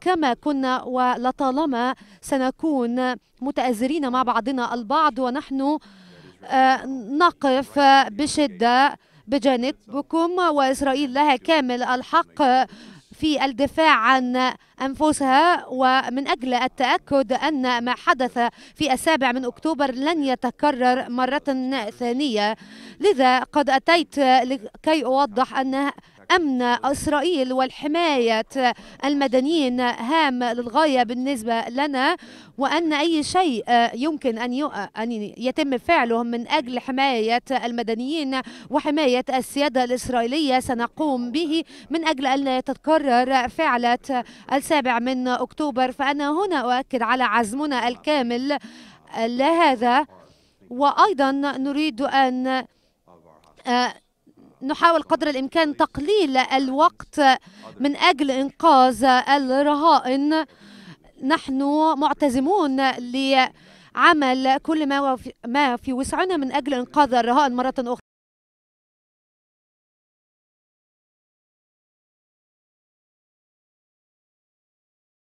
كما كنا ولطالما سنكون متآزرين مع بعضنا البعض ونحن آه، نقف بشدة بجانبكم وإسرائيل لها كامل الحق في الدفاع عن أنفسها ومن أجل التأكد أن ما حدث في السابع من أكتوبر لن يتكرر مرة ثانية لذا قد أتيت لكي أوضح أن أمن إسرائيل والحماية المدنيين هام للغاية بالنسبة لنا وأن أي شيء آه، يمكن آه، أن يتم فعله من أجل حماية المدنيين وحماية السيادة الإسرائيلية سنقوم به من أجل أن تتكرر فعلة السابع من أكتوبر فأنا هنا أؤكد على عزمنا الكامل لهذا وأيضا نريد أن آه، نحاول قدر الإمكان تقليل الوقت من أجل إنقاذ الرهائن نحن معتزمون لعمل كل ما في, وسعنا من أجل إنقاذ الرهائن مرة أخرى